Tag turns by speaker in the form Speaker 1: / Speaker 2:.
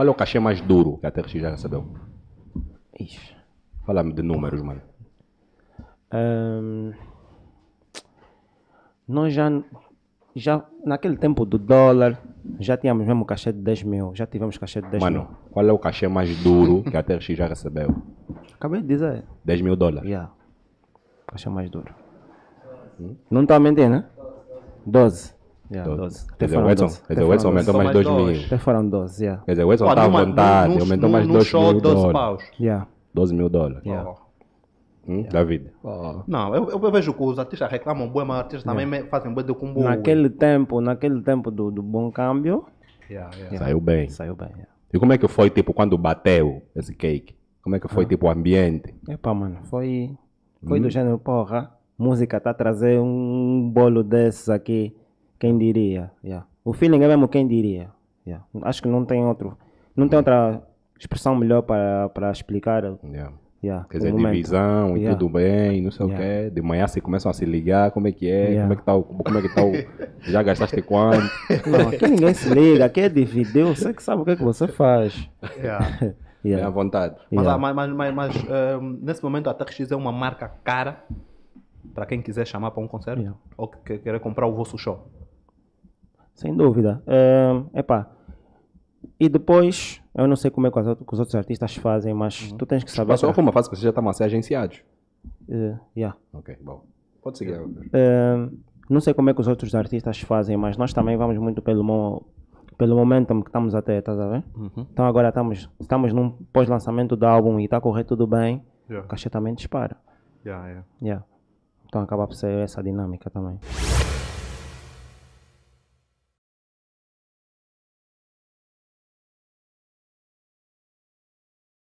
Speaker 1: Qual é o cachê mais duro que a TRX já recebeu? Ixi. Fala-me de números, mano.
Speaker 2: Um, nós já, já, naquele tempo do dólar, já tínhamos mesmo cachê de 10 mil. Já tivemos cachê de 10 mano, mil. Mano,
Speaker 1: qual é o cachê mais duro que a TRX já recebeu?
Speaker 2: Acabei de dizer.
Speaker 1: 10 mil dólares? Yeah. Cachê mais duro. Hum?
Speaker 2: Não está a mentir, né? 12. Yeah, 12. É. Quer dizer, o Edson, quer
Speaker 3: dizer, o Edson aumentou mais 2 mil. Até foram 12, yeah. Quer dizer, o Edson está à vontade, aumentou mais 2 mil dólares. Yeah.
Speaker 1: 12 mil dólares. Yeah. Hum, David.
Speaker 3: Oh. Não, eu, eu, vejo que os artistas reclamam boi, mas os artistas também yeah. fazem boi de combo. Naquele
Speaker 2: tempo, naquele tempo do, do bom câmbio. Yeah,
Speaker 1: yeah. Saiu bem. Saiu bem, E como é que foi, tipo, quando bateu esse cake? Como é que foi, ah. tipo, o ambiente?
Speaker 2: foram mano, foi, foi hum. do gênero, porra, música tá a trazer um bolo desses aqui quem diria? Yeah. O feeling é mesmo quem diria. Yeah. Acho que não tem outro, não tem outra expressão melhor para, para explicar. Yeah.
Speaker 1: Yeah, Quer dizer, momento. divisão e tudo bem, não sei o quê. De manhã se começam a se ligar, como é que é, como é que tá o, como é que tá o, já gastaste quanto? Não, aqui
Speaker 2: ninguém se
Speaker 3: liga,
Speaker 1: aqui é dividir, você que sabe o que é que você faz. Yeah. yeah. É à vontade.
Speaker 3: Mas, ah, mas, mas, mas, mas uh, nesse momento a TRX é uma marca cara para quem quiser chamar para um concerto ou que queira comprar o vosso show.
Speaker 2: Sem dúvida. É pá. E depois, eu não sei como é que os outros artistas fazem, mas uhum. tu tens que saber. Passou só foi
Speaker 1: uma fase que você já está a ser agenciado. Uh, eh, yeah. Ok, bom. Pode seguir.
Speaker 2: Uh, não sei como é que os outros artistas fazem, mas nós também vamos muito pelo, mo pelo momento que estamos até, estás a ver? Uhum. Então agora estamos, estamos num pós-lançamento do álbum e está a correr tudo bem, yeah. o cachê também dispara. Yeah, yeah. Yeah. Então acaba por ser essa dinâmica também.